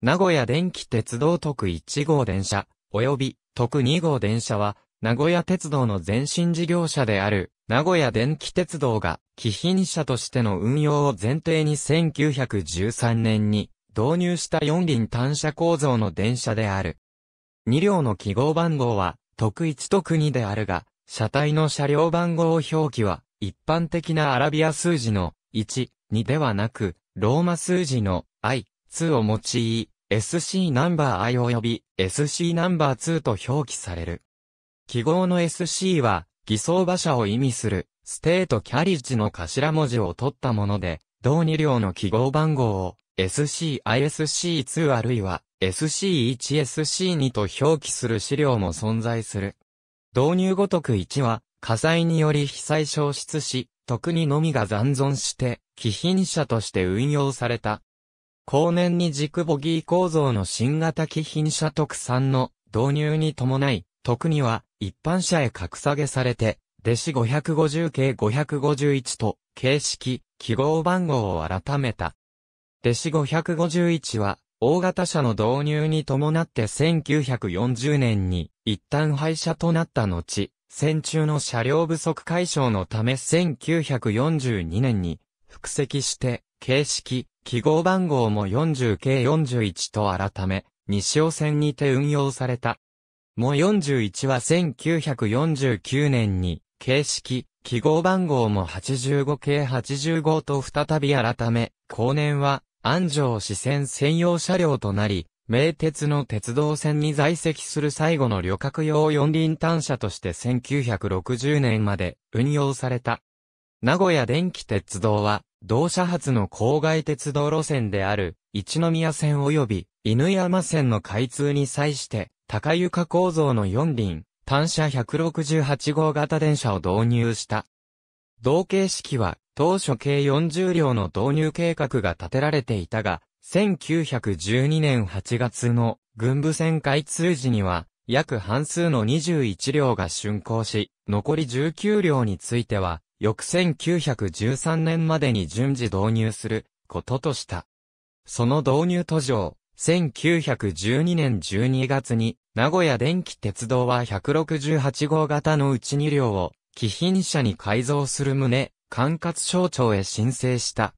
名古屋電気鉄道特1号電車、及び特2号電車は、名古屋鉄道の前身事業者である、名古屋電気鉄道が、貴賓車としての運用を前提に1913年に、導入した四輪単車構造の電車である。2両の記号番号は、特1特2であるが、車体の車両番号表記は、一般的なアラビア数字の1、2ではなく、ローマ数字の i、2を用い、SC ナンバー i 及び SC ナンバー2と表記される。記号の SC は、偽装馬車を意味する、ステートキャリッジの頭文字を取ったもので、同2両の記号番号を SCISC2 あるいは SC1SC2 と表記する資料も存在する。導入ごとく1は火災により被災消失し、特にのみが残存して、貴賓車として運用された。後年に軸ボギー構造の新型機品車特産の導入に伴い、特には一般車へ格下げされて、弟子550系551と形式、記号番号を改めた。弟子551は、大型車の導入に伴って1940年に一旦廃車となった後、戦中の車両不足解消のため1942年に復席して形式、記号番号も 40K41 と改め、西尾線にて運用された。も41は1949年に、形式、記号番号も 85K85 と再び改め、後年は、安城市線専用車両となり、名鉄の鉄道線に在籍する最後の旅客用四輪単車として1960年まで運用された。名古屋電気鉄道は同社発の郊外鉄道路線である、一宮線及び、犬山線の開通に際して、高床構造の4輪、単車168号型電車を導入した。同形式は、当初計40両の導入計画が立てられていたが、1912年8月の軍部線開通時には、約半数の21両が竣工し、残り19両については、翌1913年までに順次導入することとした。その導入途上、1912年12月に、名古屋電気鉄道は168号型のうち2両を、貴賓車に改造する旨、管轄省庁へ申請した。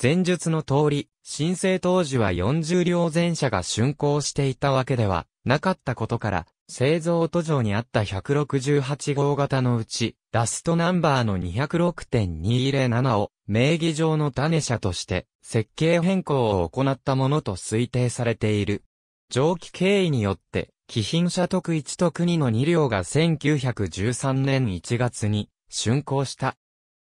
前述の通り、申請当時は40両全車が竣工していたわけではなかったことから、製造途上にあった168号型のうち、ラストナンバーの206.207を名義上の種車として設計変更を行ったものと推定されている。蒸気経緯によって、貴賓車特1と国の2両が1913年1月に竣工した。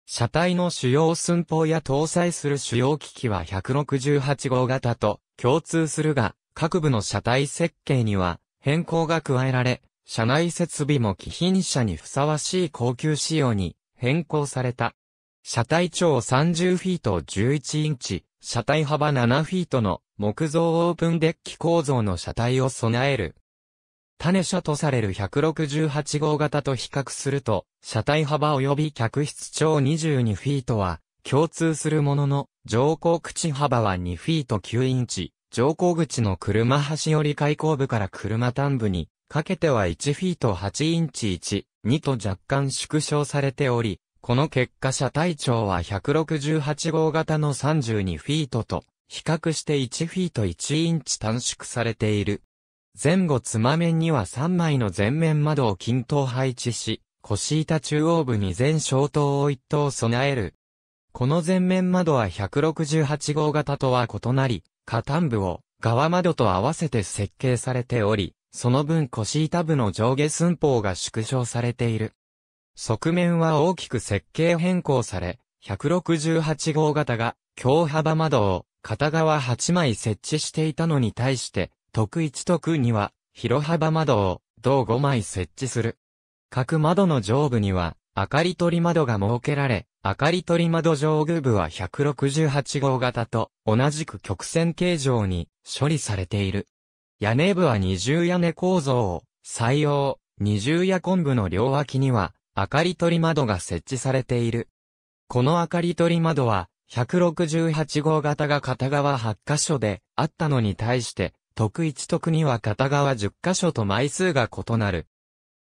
車体の主要寸法や搭載する主要機器は168号型と共通するが、各部の車体設計には変更が加えられ、車内設備も貴賓車にふさわしい高級仕様に変更された。車体長30フィート11インチ、車体幅7フィートの木造オープンデッキ構造の車体を備える。種車とされる168号型と比較すると、車体幅及び客室長22フィートは共通するものの、乗降口幅は2フィート9インチ、乗降口の車端より開口部から車端部に、かけては1フィート8インチ1、2と若干縮小されており、この結果車体長は168号型の32フィートと、比較して1フィート1インチ短縮されている。前後つま面には3枚の前面窓を均等配置し、腰板中央部に全小灯を1灯備える。この前面窓は168号型とは異なり、下端部を側窓と合わせて設計されており、その分腰板部の上下寸法が縮小されている。側面は大きく設計変更され、168号型が強幅窓を片側8枚設置していたのに対して、特1特2は広幅窓を同5枚設置する。各窓の上部には明かり取り窓が設けられ、明かり取り窓上部部は168号型と同じく曲線形状に処理されている。屋根部は二重屋根構造を採用、二重屋根部の両脇には明かり取り窓が設置されている。この明かり取り窓は168号型が片側8箇所であったのに対して、特1特2は片側10箇所と枚数が異なる。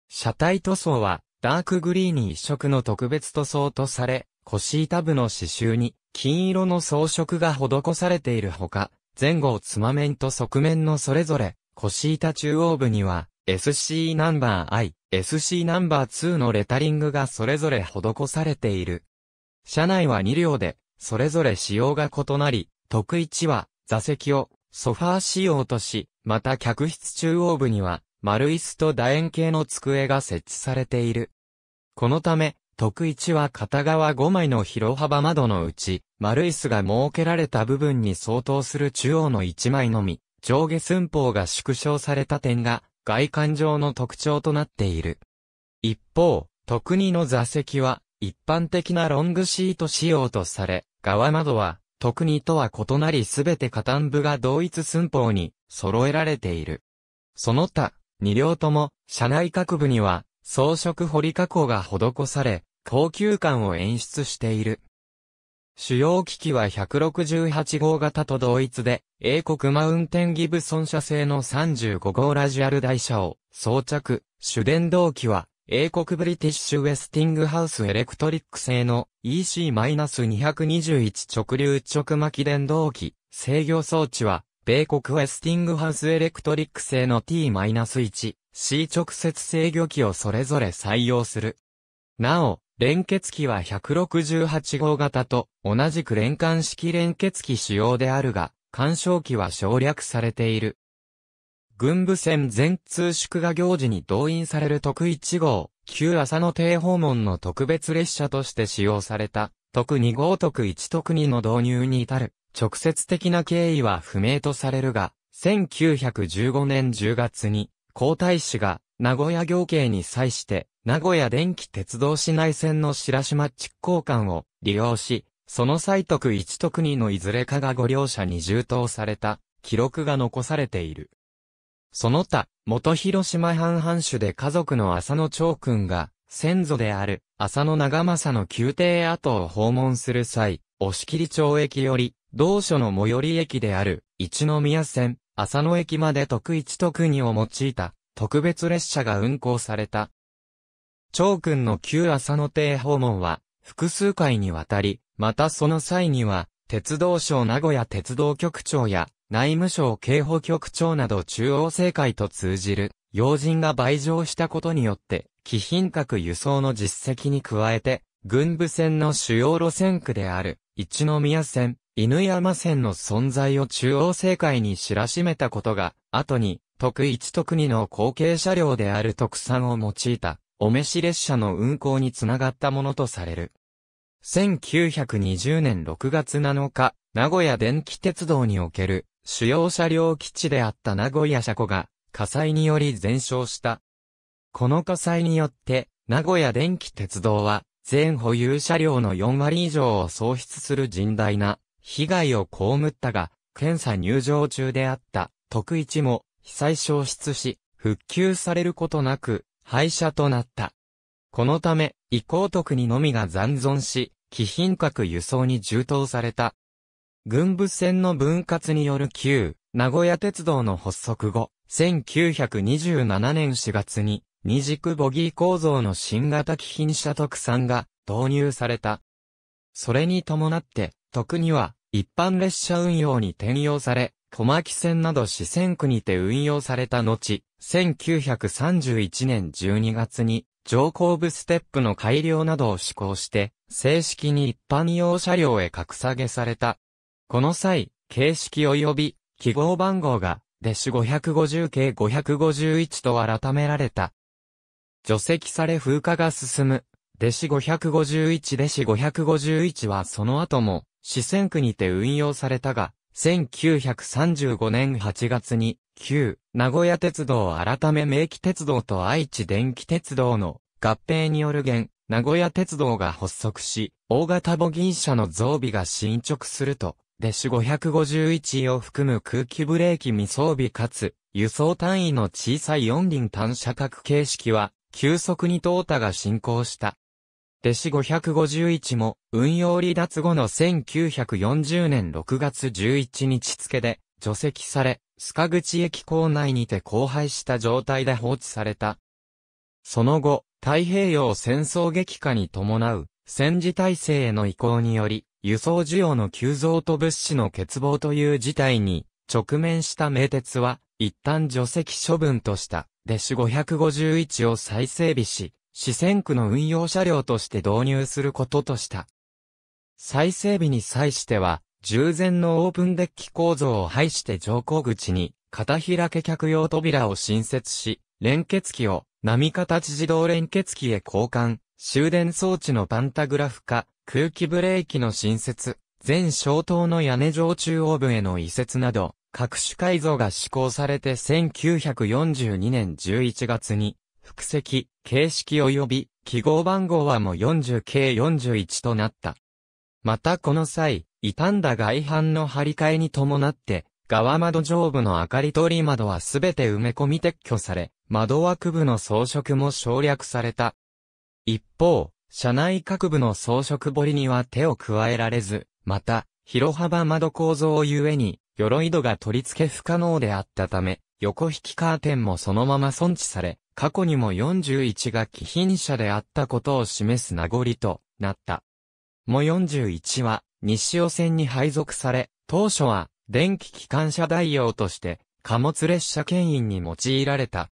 車体塗装はダークグリーン一色の特別塗装とされ、腰板部の刺繍に金色の装飾が施されているほか、前後つま面と側面のそれぞれ、腰板中央部には SC ナンバー I、SC ナンバー2のレタリングがそれぞれ施されている。車内は2両で、それぞれ仕様が異なり、特1は座席をソファー仕様とし、また客室中央部には丸椅子と楕円形の机が設置されている。このため、特一は片側5枚の広幅窓のうち、丸椅子が設けられた部分に相当する中央の1枚のみ、上下寸法が縮小された点が、外観上の特徴となっている。一方、特二の座席は、一般的なロングシート仕様とされ、側窓は、特二とは異なりすべて下端部が同一寸法に揃えられている。その他、二両とも、車内各部には、装飾彫り加工が施され、高級感を演出している。主要機器は168号型と同一で、英国マウンテンギブソン社製の35号ラジアル台車を装着、主電動機は、英国ブリティッシュウェスティングハウスエレクトリック製の EC-221 直流直巻電動機、制御装置は米国ウェスティングハウスエレクトリック製の T-1、C 直接制御機をそれぞれ採用する。なお、連結機は168号型と同じく連関式連結機使用であるが、干渉機は省略されている。軍部船全通祝賀行事に動員される特1号、旧浅野邸訪問の特別列車として使用された、特2号特1特2の導入に至る。直接的な経緯は不明とされるが、1915年10月に、皇太子が名古屋行刑に際して、名古屋電気鉄道市内線の白島地区交換を利用し、その際徳一徳二のいずれかがご両者に充当された記録が残されている。その他、元広島藩藩主で家族の浅野長君が、先祖である浅野長政の宮廷跡を訪問する際、押切町駅より、同所の最寄り駅である、一宮線、浅野駅まで特一特二を用いた、特別列車が運行された。長君の旧浅野邸訪問は、複数回にわたり、またその際には、鉄道省名古屋鉄道局長や、内務省警報局長など中央政界と通じる、要人が倍増したことによって、貴賓閣輸送の実績に加えて、軍部線の主要路線区である、一宮線、犬山線の存在を中央政界に知らしめたことが、後に、特一特二の後継車両である特産を用いた、お召し列車の運行につながったものとされる。1920年6月7日、名古屋電気鉄道における主要車両基地であった名古屋車庫が火災により全焼した。この火災によって名古屋電気鉄道は全保有車両の4割以上を喪失する甚大な被害を被ったが、検査入場中であった徳一も被災消失し、復旧されることなく廃車となった。このため、移行徳にのみが残存し、貴品格輸送に充当された。軍部船の分割による旧、名古屋鉄道の発足後、1927年4月に、二軸ボギー構造の新型貴品車特産が導入された。それに伴って、特には一般列車運用に転用され、小牧線など四川区にて運用された後、1931年12月に上後部ステップの改良などを施行して、正式に一般用車両へ格下げされた。この際、形式及び記号番号が、デシュ550系551と改められた。除籍され風化が進む弟子551弟子551はその後も、四川区にて運用されたが、1935年8月に、旧、名古屋鉄道改め名機鉄道と愛知電気鉄道の合併による現、名古屋鉄道が発足し、大型母銀車の増備が進捗すると、弟子551を含む空気ブレーキ未装備かつ、輸送単位の小さい四輪単車格形式は、急速に淘汰が進行した。弟子551も、運用離脱後の1940年6月11日付で、除籍され、須賀口駅構内にて荒廃した状態で放置された。その後、太平洋戦争激化に伴う、戦時体制への移行により、輸送需要の急増と物資の欠乏という事態に、直面した名鉄は、一旦除籍処分とした、弟子551を再整備し、四川区の運用車両として導入することとした。再整備に際しては、従前のオープンデッキ構造を廃して乗降口に、片開け客用扉を新設し、連結機を波形自動連結機へ交換、終電装置のパンタグラフ化、空気ブレーキの新設、全消灯の屋根上中央部への移設など、各種改造が施行されて1942年11月に複積、形式及び記号番号はも 40K41 となった。またこの際、傷んだ外反の張り替えに伴って、側窓上部の明かり取り窓はすべて埋め込み撤去され、窓枠部の装飾も省略された。一方、車内各部の装飾彫りには手を加えられず、また、広幅窓構造ゆえに、鎧戸が取り付け不可能であったため、横引きカーテンもそのまま損置され、過去にも41が貴賓車であったことを示す名残となった。も41は西尾線に配属され、当初は電気機関車代用として貨物列車牽引に用いられた。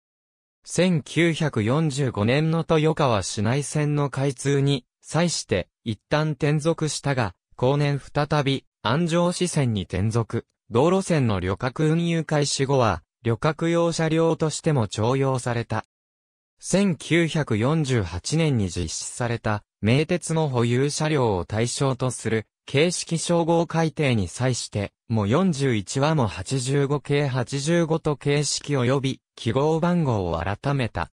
1945年の豊川市内線の開通に際して一旦転属したが、後年再び安城市線に転属。道路線の旅客運輸開始後は、旅客用車両としても徴用された。1948年に実施された、名鉄の保有車両を対象とする、形式称号改定に際して、も41話も85系85と形式及び記号番号を改めた。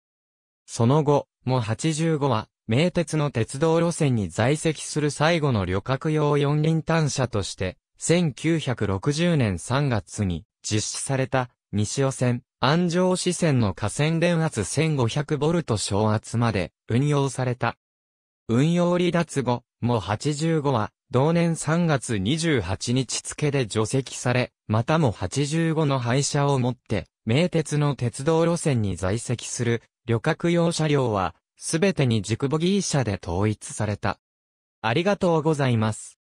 その後、も85は、名鉄の鉄道路線に在籍する最後の旅客用四輪単車として、1960年3月に実施された西尾線、安城支線の河川電圧 1500V 小圧まで運用された。運用離脱後、も85は、同年3月28日付で除籍され、またも85の廃車をもって、名鉄の鉄道路線に在籍する旅客用車両は、すべてに軸ボギー車で統一された。ありがとうございます。